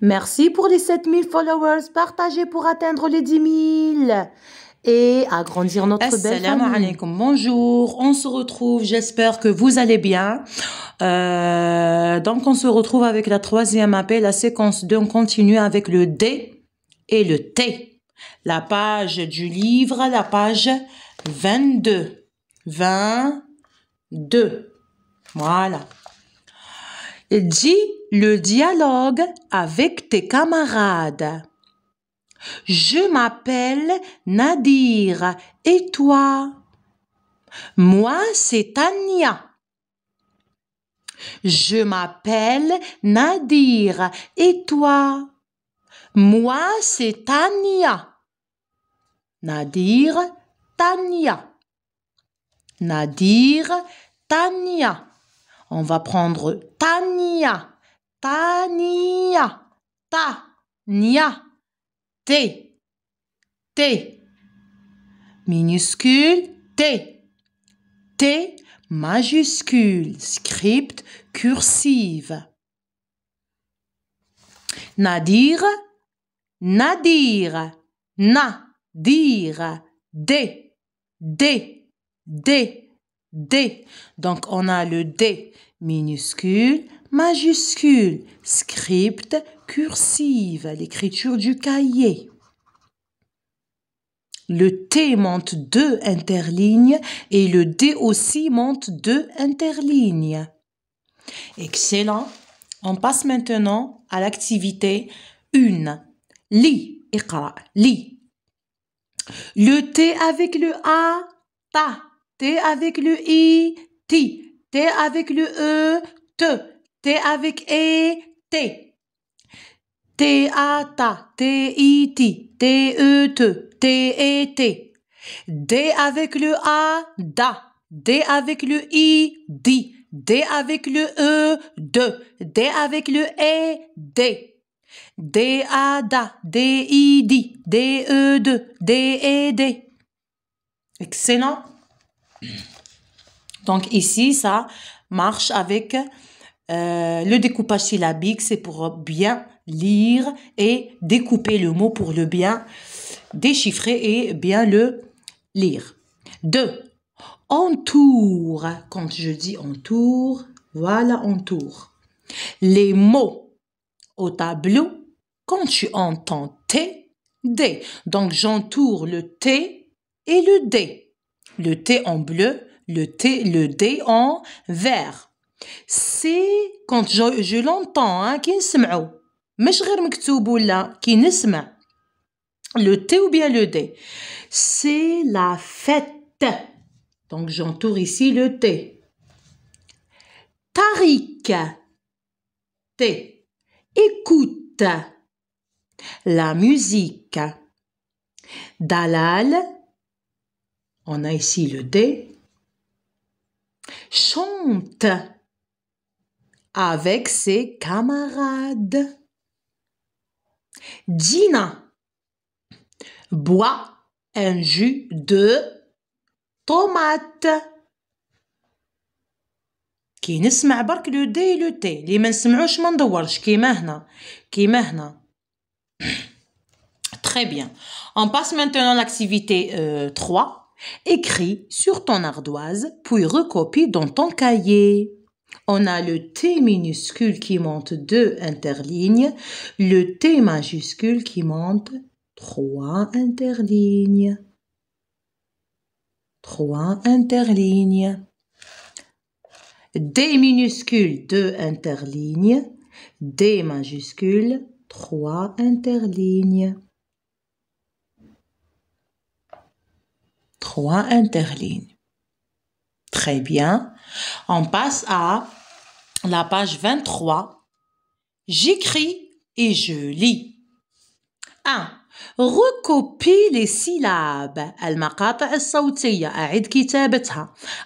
Merci pour les 7000 followers partagés pour atteindre les 10 000 et agrandir notre belle famille. alaikum, bonjour, on se retrouve, j'espère que vous allez bien. Euh, donc on se retrouve avec la troisième appel, la séquence 2, on continue avec le D et le T. La page du livre, la page 22. 22. Voilà. Il Dit le dialogue avec tes camarades. Je m'appelle Nadir. Et toi Moi, c'est Tania. Je m'appelle Nadir. Et toi Moi, c'est Tania. Nadir, Tania. Nadir, Tania. On va prendre Tania. Tania, ta, nia, t, t, minuscule, t, t, majuscule, script, cursive. Nadir, nadir, Nadir, dire, d, d, d, d. Donc on a le d minuscule, majuscule, script, cursive, l'écriture du cahier. Le T monte deux interlignes et le D aussi monte deux interlignes. Excellent. On passe maintenant à l'activité 1. Li, li. Le T avec le A, ta. T avec le I, ti. T avec le E, te. T avec E, T. T A ta, T I T, T E T E t. D avec le A, da. D avec le I, di. D avec le E, de. D avec le E, D. D A da, D I di, D E de, D E d. Excellent. Donc ici, ça marche avec euh, le découpage syllabique, c'est pour bien lire et découper le mot pour le bien déchiffrer et bien le lire. Deux, Entoure. Quand je dis entoure, voilà entoure. Les mots au tableau, quand tu entends T, D. Donc j'entoure le T et le D. Le T en bleu, le T, le D en vert. C'est quand je l'entends, hein, qui le T ou bien le D. C'est la fête. Donc j'entoure ici le T. Tariq. T. Écoute. La musique. Dalal. On a ici le D. Chante avec ses camarades. Gina boit un jus de tomate. le le et le Très bien. On passe maintenant à l'activité 3. Euh, Écris sur ton ardoise, puis recopie dans ton cahier. On a le T minuscule qui monte deux interlignes, le T majuscule qui monte trois interlignes. Trois interlignes. D minuscule deux interlignes, D majuscule trois interlignes. Trois interlignes. Très bien. On passe à la page 23. J'écris et je lis. 1. Recopie les syllabes. المقاطع الصوتية. أعد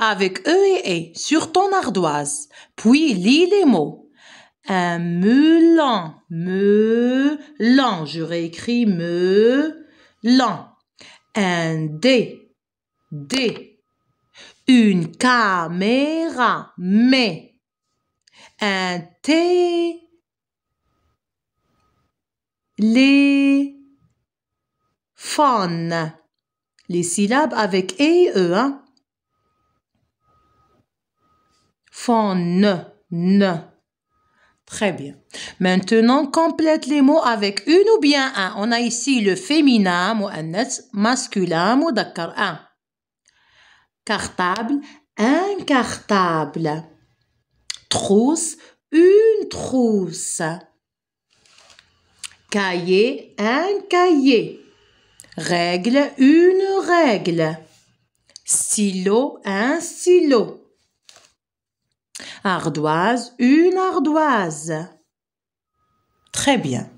Avec E et E sur ton ardoise. Puis lis les mots. Un melon. Melon. Je réécris me Un d, d une caméra, mais un téléphone. Les syllabes avec E, E, hein? Fon, ne. Très bien. Maintenant, complète les mots avec une ou bien un. On a ici le féminin, masculin, d'accord un cartable, un cartable. Trousse, une trousse. Cahier, un cahier. Règle, une règle. Silo, un silo. Ardoise, une ardoise. Très bien.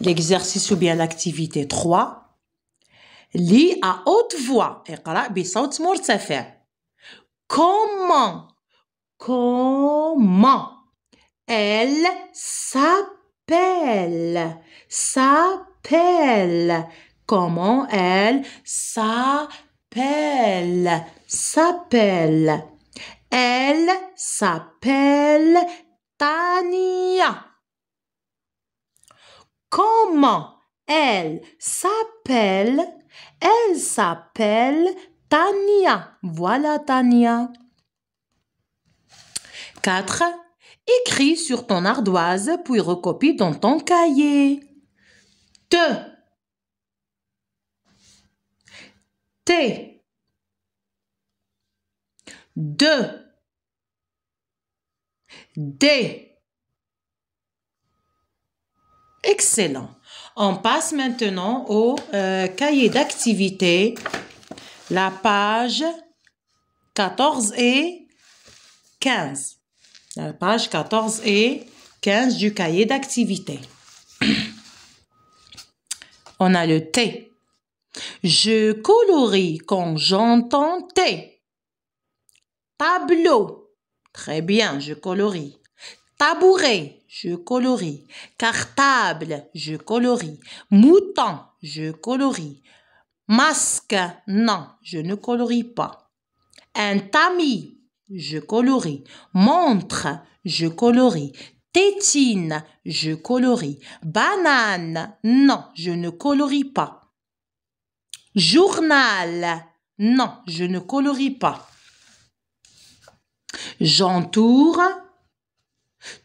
L'exercice ou bien l'activité 3 lis à haute voix. Comment Comment elle s'appelle S'appelle. Comment elle s'appelle S'appelle. Elle s'appelle Tania. Comment elle s'appelle elle s'appelle Tania. Voilà Tania. 4. Écris sur ton ardoise puis recopie dans ton cahier. Te. T. De. D. Excellent. On passe maintenant au euh, cahier d'activité, la page 14 et 15. La page 14 et 15 du cahier d'activité. On a le T. Je colorie quand j'entends T. Tableau. Très bien, je colorie. Tabouret, je colorie. Cartable, je colorie. Mouton, je colorie. Masque, non, je ne colorie pas. Un tamis, je colorie. Montre, je colorie. Tétine, je colorie. Banane, non, je ne colorie pas. Journal, non, je ne colorie pas. J'entoure,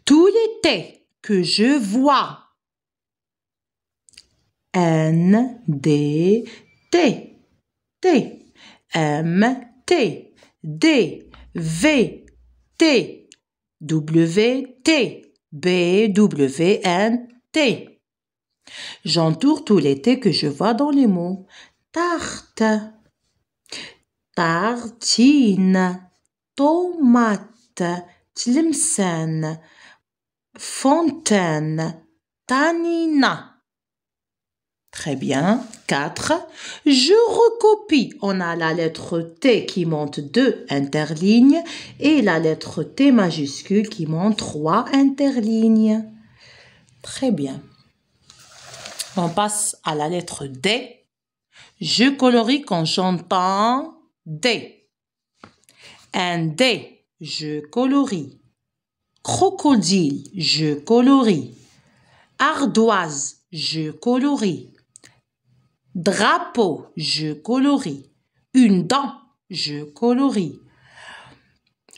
tous les « t » que je vois. N, D, T, T, M, T, D, V, T, W, T, B, W, N, T. J'entoure tous les T que je vois dans les mots. Tarte, tartine, tomate, Tlimsen fontaine tanina Très bien. 4. Je recopie. On a la lettre T qui monte 2 interlignes et la lettre T majuscule qui monte 3 interlignes. Très bien. On passe à la lettre D. Je colorie en chantant D. Un D je colorie. Crocodile, je colorie. Ardoise, je colorie. Drapeau, je colorie. Une dent, je colorie.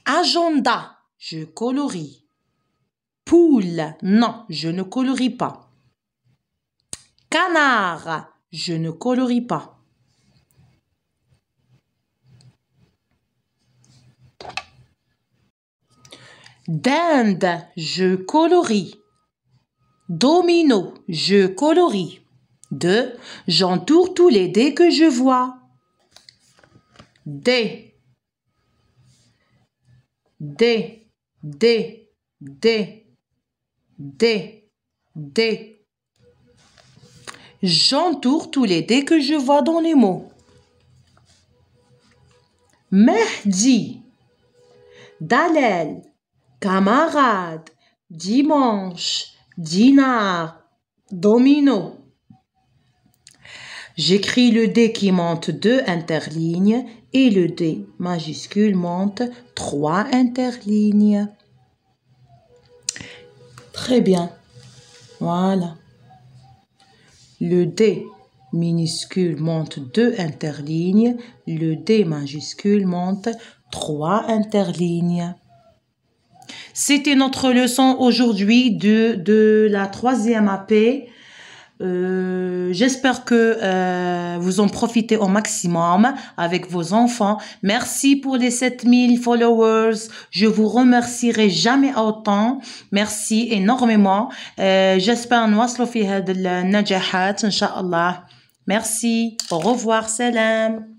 Agenda, je colorie. Poule, non, je ne colorie pas. Canard, je ne colorie pas. Dinde, je colorie. Domino, je colorie. De, J'entoure tous les dés que je vois. D. D. D. D. D. D. J'entoure tous les dés que je vois dans les mots. Mehdi. Dalel camarade, dimanche, dinar, domino. J'écris le D qui monte deux interlignes et le D majuscule monte trois interlignes. Très bien. Voilà. Le D minuscule monte deux interlignes, le D majuscule monte trois interlignes. C'était notre leçon aujourd'hui de, de la troisième AP. Euh, j'espère que euh, vous en profitez au maximum avec vos enfants. Merci pour les 7000 followers. Je vous remercierai jamais autant. Merci énormément. Euh, j'espère nous في faire de la Merci. Au revoir. Salam.